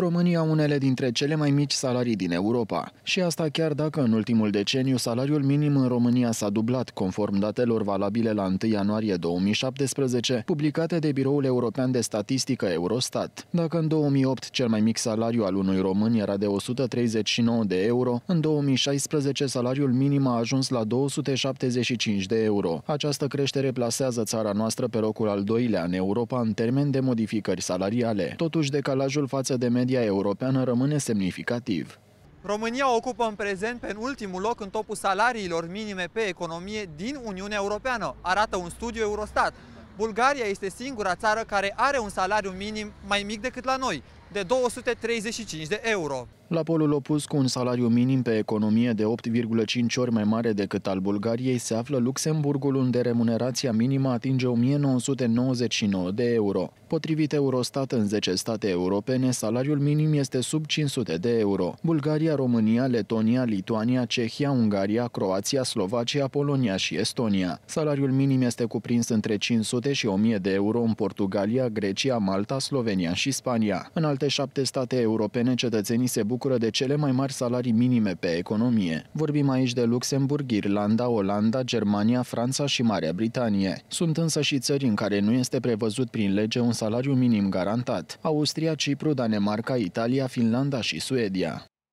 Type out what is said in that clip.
România au unele dintre cele mai mici salarii din Europa. Și asta chiar dacă în ultimul deceniu salariul minim în România s-a dublat, conform datelor valabile la 1 ianuarie 2017, publicate de Biroul European de Statistică Eurostat. Dacă în 2008 cel mai mic salariu al unui român era de 139 de euro, în 2016 salariul minim a ajuns la 275 de euro. Această creștere plasează țara noastră pe locul al doilea în Europa în termen de modificări salariale. Totuși, decalajul față de media europeană rămâne semnificativ. România ocupă în prezent pe ultimul loc în topul salariilor minime pe economie din Uniunea Europeană, arată un studiu Eurostat. Bulgaria este singura țară care are un salariu minim mai mic decât la noi, de 235 de euro. La polul opus, cu un salariu minim pe economie de 8,5 ori mai mare decât al Bulgariei, se află Luxemburgul, unde remunerația minimă atinge 1999 de euro. Potrivit Eurostat, în 10 state europene, salariul minim este sub 500 de euro. Bulgaria, România, Letonia, Lituania, Cehia, Ungaria, Croația, Slovacia, Polonia și Estonia. Salariul minim este cuprins între 500 și 1000 de euro în Portugalia, Grecia, Malta, Slovenia și Spania. În alte alte șapte state europene, cetățenii se bucură de cele mai mari salarii minime pe economie. Vorbim aici de Luxemburg, Irlanda, Olanda, Germania, Franța și Marea Britanie. Sunt însă și țări în care nu este prevăzut prin lege un salariu minim garantat. Austria, Cipru, Danemarca, Italia, Finlanda și Suedia.